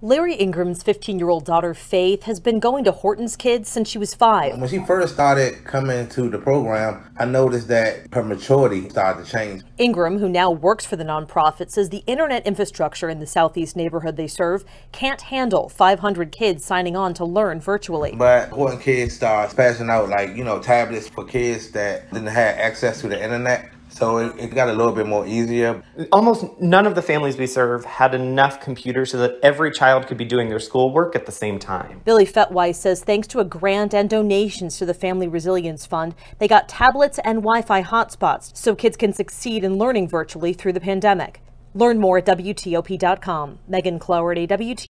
Larry Ingram's 15 year old daughter, Faith, has been going to Horton's Kids since she was five. When she first started coming to the program, I noticed that her maturity started to change. Ingram, who now works for the nonprofit, says the internet infrastructure in the southeast neighborhood they serve can't handle 500 kids signing on to learn virtually. But Horton Kids starts passing out, like, you know, tablets for kids that didn't have access to the internet. So it, it, got a little bit more easier. Almost none of the families we serve had enough computers so that every child could be doing their schoolwork at the same time. Billy Fetwise says thanks to a grant and donations to the Family Resilience Fund, they got tablets and Wi Fi hotspots so kids can succeed in learning virtually through the pandemic. Learn more at WTOP.com. Megan Cloward, AWT.